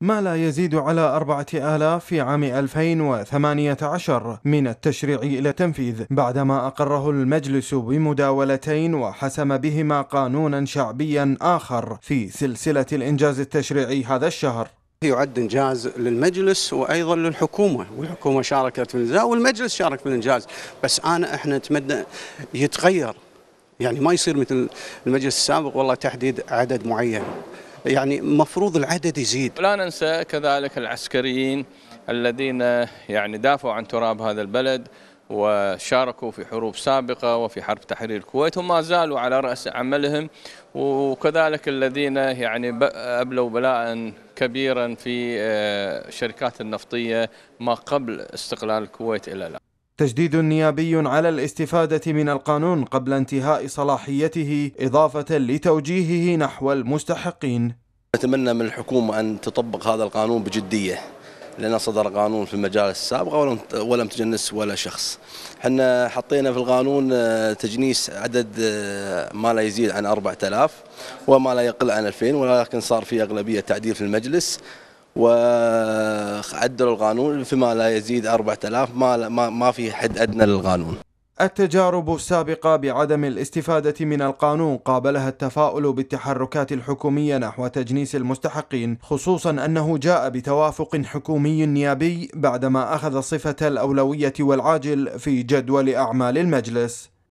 ما لا يزيد على أربعة آلاف في عام 2018 من التشريع إلى التنفيذ بعدما أقره المجلس بمداولتين وحسم بهما قانونا شعبيا آخر في سلسلة الإنجاز التشريعي هذا الشهر يعد انجاز للمجلس وايضا للحكومه، والحكومه شاركت في الانجاز والمجلس شارك في الانجاز، بس انا احنا نتمنى يتغير يعني ما يصير مثل المجلس السابق والله تحديد عدد معين. يعني مفروض العدد يزيد لا ننسى كذلك العسكريين الذين يعني دافعوا عن تراب هذا البلد وشاركوا في حروب سابقة وفي حرب تحرير الكويت وما زالوا على رأس عملهم وكذلك الذين يعني أبلوا بلاء كبيرا في آه، شركات النفطية ما قبل استقلال الكويت إلى الآن تجديد نيابي على الاستفادة من القانون قبل انتهاء صلاحيته إضافة لتوجيهه نحو المستحقين نتمنى من الحكومة أن تطبق هذا القانون بجدية لأن صدر قانون في المجالس السابقة ولم تجنس ولا شخص. حنا حطينا في القانون آه، تجنيس عدد آه، ما لا يزيد عن 4000 وما لا يقل عن 2000 ولكن صار في أغلبية تعديل في المجلس وعدلوا القانون فيما لا يزيد 4000 ما ما في حد ادنى للقانون التجارب السابقة بعدم الاستفادة من القانون قابلها التفاؤل بالتحركات الحكومية نحو تجنيس المستحقين خصوصا أنه جاء بتوافق حكومي نيابي بعدما أخذ صفة الأولوية والعاجل في جدول أعمال المجلس